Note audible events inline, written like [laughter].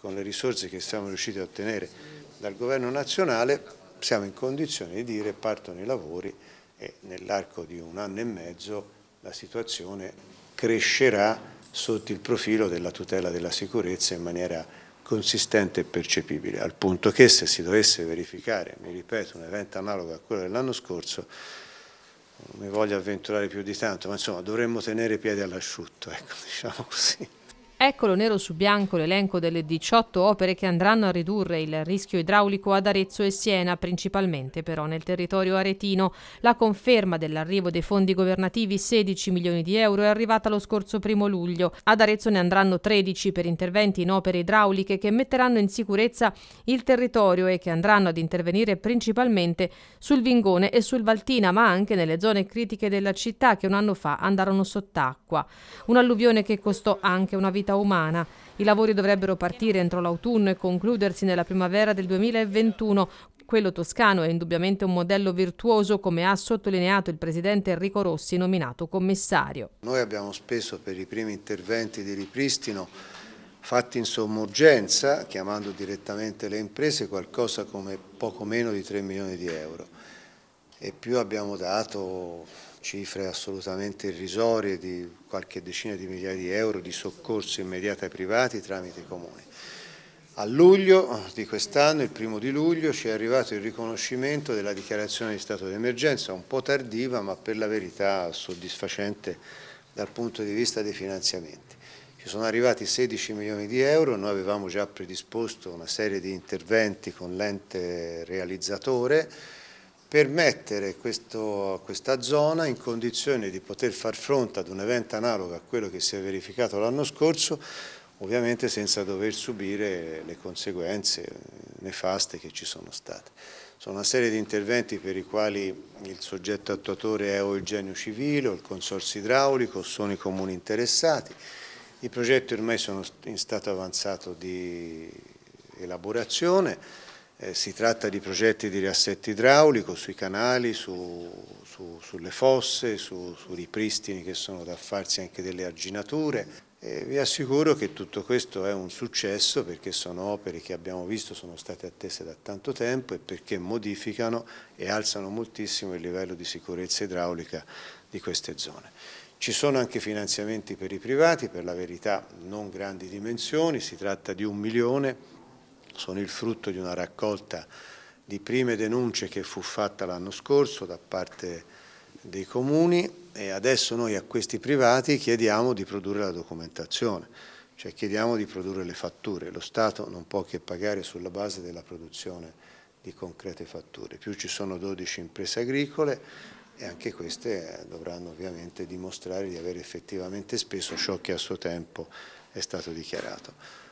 con le risorse che siamo riusciti a ottenere dal governo nazionale siamo in condizione di dire partono i lavori e nell'arco di un anno e mezzo la situazione crescerà sotto il profilo della tutela della sicurezza in maniera consistente e percepibile, al punto che se si dovesse verificare, mi ripeto, un evento analogo a quello dell'anno scorso, non mi voglio avventurare più di tanto, ma insomma dovremmo tenere i piedi all'asciutto, ecco, [laughs] diciamo così. Eccolo nero su bianco l'elenco delle 18 opere che andranno a ridurre il rischio idraulico ad Arezzo e Siena, principalmente però nel territorio aretino. La conferma dell'arrivo dei fondi governativi 16 milioni di euro è arrivata lo scorso primo luglio. Ad Arezzo ne andranno 13 per interventi in opere idrauliche che metteranno in sicurezza il territorio e che andranno ad intervenire principalmente sul Vingone e sul Valtina, ma anche nelle zone critiche della città che un anno fa andarono sott'acqua. Un'alluvione che costò anche una vita vita umana. I lavori dovrebbero partire entro l'autunno e concludersi nella primavera del 2021. Quello toscano è indubbiamente un modello virtuoso, come ha sottolineato il presidente Enrico Rossi, nominato commissario. Noi abbiamo speso per i primi interventi di ripristino fatti in sommorgenza, chiamando direttamente le imprese, qualcosa come poco meno di 3 milioni di euro e più abbiamo dato cifre assolutamente irrisorie di qualche decina di migliaia di euro di soccorso immediato ai privati tramite i comuni. A luglio di quest'anno, il primo di luglio, ci è arrivato il riconoscimento della dichiarazione di stato d'emergenza, un po' tardiva ma per la verità soddisfacente dal punto di vista dei finanziamenti. Ci sono arrivati 16 milioni di euro, noi avevamo già predisposto una serie di interventi con l'ente realizzatore, per mettere questo, questa zona in condizione di poter far fronte ad un evento analogo a quello che si è verificato l'anno scorso, ovviamente senza dover subire le conseguenze nefaste che ci sono state. Sono una serie di interventi per i quali il soggetto attuatore è o il genio civile o il consorzio idraulico, sono i comuni interessati. I progetti ormai sono in stato avanzato di elaborazione, eh, si tratta di progetti di riassetto idraulico sui canali, su, su, sulle fosse, su, su, ripristini che sono da farsi anche delle arginature. E vi assicuro che tutto questo è un successo perché sono opere che abbiamo visto sono state attese da tanto tempo e perché modificano e alzano moltissimo il livello di sicurezza idraulica di queste zone. Ci sono anche finanziamenti per i privati, per la verità non grandi dimensioni, si tratta di un milione sono il frutto di una raccolta di prime denunce che fu fatta l'anno scorso da parte dei comuni e adesso noi a questi privati chiediamo di produrre la documentazione, cioè chiediamo di produrre le fatture. Lo Stato non può che pagare sulla base della produzione di concrete fatture. Più ci sono 12 imprese agricole e anche queste eh, dovranno ovviamente dimostrare di aver effettivamente speso ciò che a suo tempo è stato dichiarato.